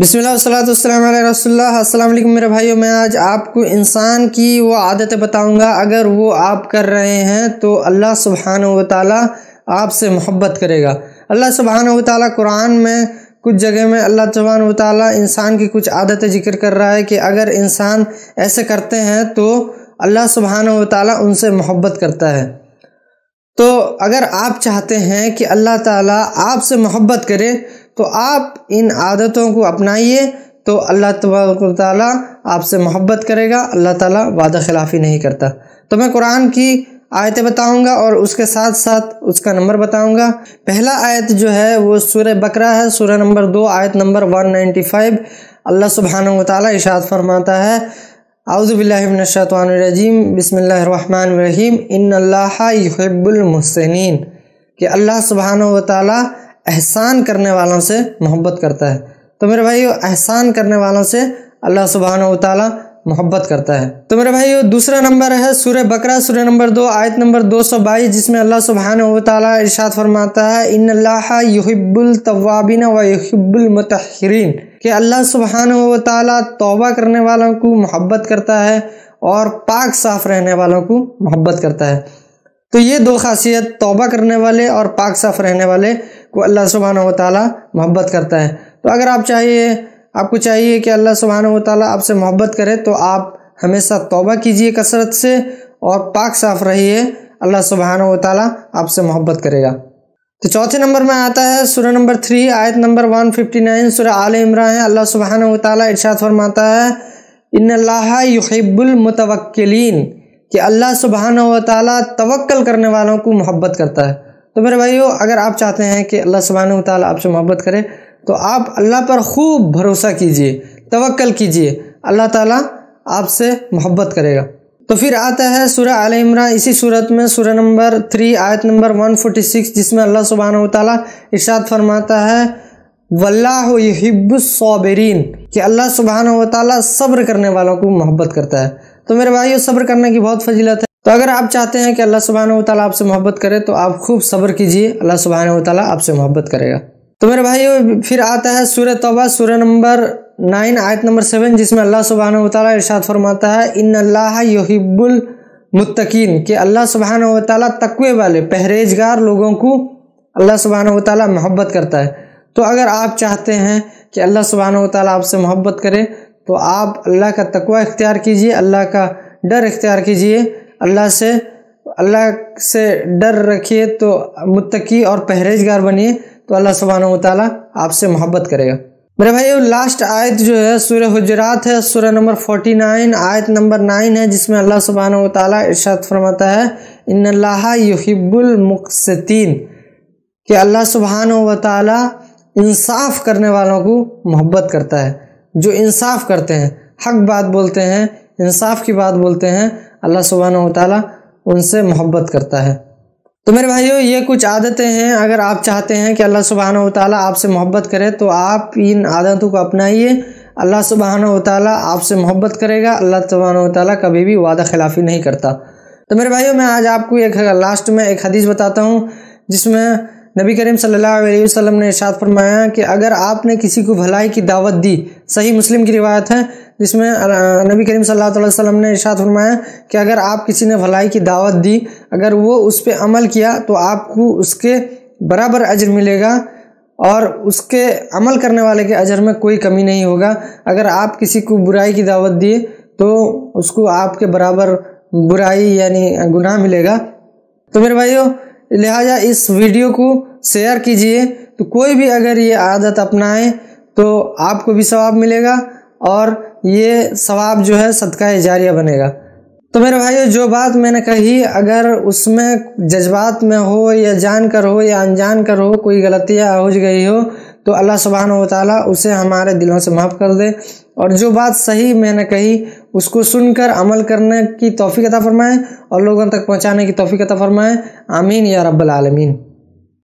अस्सलाम वालेकुम मेरे भाइयों मैं आज आपको इंसान की वो आदतें बताऊंगा अगर वो आप कर रहे हैं तो अल्लाह सुबहान व ताली आपसे मोहब्बत करेगा अल्लाह सुबहान व ताली कुरान में कुछ जगह में अल्लाह सुबहान व इंसान की कुछ आदतें जिक्र कर रहा है कि अगर इंसान ऐसे करते हैं तो अल्लाह सुबहान व ताली उनसे मोहब्बत करता है तो अगर आप चाहते हैं कि अल्लाह ताला आपसे मोहब्बत करे तो आप इन आदतों को अपनाइए तो अल्लाह तबारक आपसे मोहब्बत करेगा अल्लाह ताला वादा खिलाफ़ी नहीं करता तो मैं कुरान की आयतें बताऊंगा और उसके साथ साथ उसका नंबर बताऊंगा पहला आयत जो है वो सूर्य बकरा है सूर्य नंबर दो आयत नंबर 195 अल्लाह सुबहान तआला इशाद फरमाता है आउज़बिल्लिमिनशातवानरजीम बसमीम इन अल्लाहबुलमसनिन कि अल्लाह सुबहान व एहसान करने वालों से मोहब्बत करता है तो मेरे भाइयों एहसान करने वालों से अल्लाह सुबहान तला मोहब्बत करता है तो मेरे भाई दूसरा नंबर है सूर्य बकरा सूर्य नंबर दो आयत नंबर दो सौ बाईस जिसमें अल्लाह सुबहान तला इर्शाद फरमाता है इन अल्लाह तवाबिन व युहिब्बुल मतहरीन कि अल्लाह सुबहान तला तौबा करने वालों को मोहब्बत करता है और पाक साफ रहने वालों को मोहब्बत करता है तो ये दो खासियत तोबा करने वाले और पाक साफ रहने वाले को अल्लाह सुबहाना वाली मोहब्बत करता है तो अगर आप चाहिए आपको चाहिए कि अल्लाह सुबहाना वाली आपसे मोहब्बत करे तो आप हमेशा तोबा कीजिए कसरत से और पाक साफ रहिए अल्लाह सुबहाना वाली आपसे मोहब्बत करेगा तो चौथे नंबर में आता है सूर्य नंबर थ्री आयत नंबर वन फिफ्टी नाइन सूर्य आल इमरान है अल्लाह सुबहाना वाली इर्शाद फरमाता है इन अल्लाह कि अल्लाह सुबहाना व ताली तवक्ल करने वालों को मोहब्बत करता है तो मेरे भाइयों अगर आप चाहते हैं कि अल्लाह सुबहान ताल आपसे मोहब्बत करे तो आप अल्लाह पर खूब भरोसा कीजिए तवक्ल कीजिए अल्लाह ताला आपसे मोहब्बत करेगा तो फिर आता है सूर्य आल इमरान इसी सूरत में सूर्य नंबर थ्री आयत नंबर वन फोटी सिक्स जिसमें अल्लाह सुबहान ताला इर्शाद फरमाता है वल्लाबरीन कि अल्लाह सुबहान तब्र सब्र करने वालों को मोहब्बत करता है तो मेरे भाई सब्र करने की बहुत फजीलत है तो अगर आप चाहते हैं कि अल्लाह सुबहान ताली आपसे मोहब्बत करे तो आप खूब सब्र कीजिए अल्लाह सुबहान ताली आपसे मोहब्बत करेगा तो मेरे भाई फिर आता है सूर्य तोबा सूर्य नंबर नाइन आयत नंबर सेवन जिसमें अल्लाह सुबहान ताली इर्शाद फरमाता है इन अल्लाह योहिबुल मुतकीन के अल्लाह सुबहान ताली तकवे वाले परहेजगार लोगों को अल्लाह सुबहान ताली मोहब्बत करता है तो अगर आप चाहते हैं कि अल्लाह सुबहान ताली आपसे मोहब्बत करे तो आप अल्लाह का तकवा इख्तियार कीजिए अल्लाह का डर इख्तियार कीजिए अल्लाह से अल्लाह से डर रखिए तो मुतकी और परहेजगार बनिए तो अल्लाह सुबहाना ताली आपसे मोहब्बत करेगा मेरे भाई लास्ट आयत जो है सूर्य हजरात है सूर्य नंबर फोर्टी नाइन आयत नंबर नाइन है जिसमें अल्लाह सुबहाना ताली इर्शाद फरमाता है इन अल्लाह कि अल्लाह सुबहान व ताली इंसाफ करने वालों को मोहब्बत करता है जो इंसाफ करते हैं हक बात बोलते हैं इंसाफ की बात बोलते हैं अल्लाह सुबहाना तला उनसे मोहब्बत करता है तो मेरे भाइयों ये कुछ आदतें हैं अगर आप चाहते हैं कि अल्लाह सुबहाना तला आपसे मोहब्बत करे तो आप इन आदतों को अपनाइए अल्लाह सुबहाना तला आपसे मोहब्बत करेगा अल्लाह सुबहाना तला कभी भी वादा खिलाफ़ी नहीं करता तो मेरे भाइयों मैं आज आपको एक लास्ट में एक हदीस बताता हूँ जिसमें नबी करीम सल्लल्लाहु अलैहि वसल्लम ने इशाद फरमाया कि अगर आपने किसी को भलाई की दावत दी सही मुस्लिम की रिवायत है जिसमें नबी करीम सल्लल्लाहु अलैहि वसल्लम ने इशाद फरमाया कि अगर आप किसी ने भलाई की दावत दी अगर वो उस पर अमल किया तो आपको उसके बराबर अजर मिलेगा और उसके अमल करने वाले के अजर में कोई कमी नहीं होगा अगर आप किसी को बुराई की दावत दिए तो उसको आपके बराबर बुराई यानी गुनाह मिलेगा तो मेरे भाइयों लिहाजा इस वीडियो को शेयर कीजिए तो कोई भी अगर ये आदत अपनाए तो आपको भी सवाब मिलेगा और ये सवाब जो है सदका जारिया बनेगा तो मेरे भाइयों जो बात मैंने कही अगर उसमें जज्बात में हो या जान कर हो या अनजान कर हो कोई गलतियाँ हो गई हो तो अल्लाह सुबहान वाली उसे हमारे दिलों से माफ़ कर दे और जो बात सही मैंने कही उसको सुनकर अमल करने की तोफ़ी अता फरमाएँ और लोगों तक पहुँचाने की तोफ़ी अता फरमाएँ आमीन या रब्बल आलमीन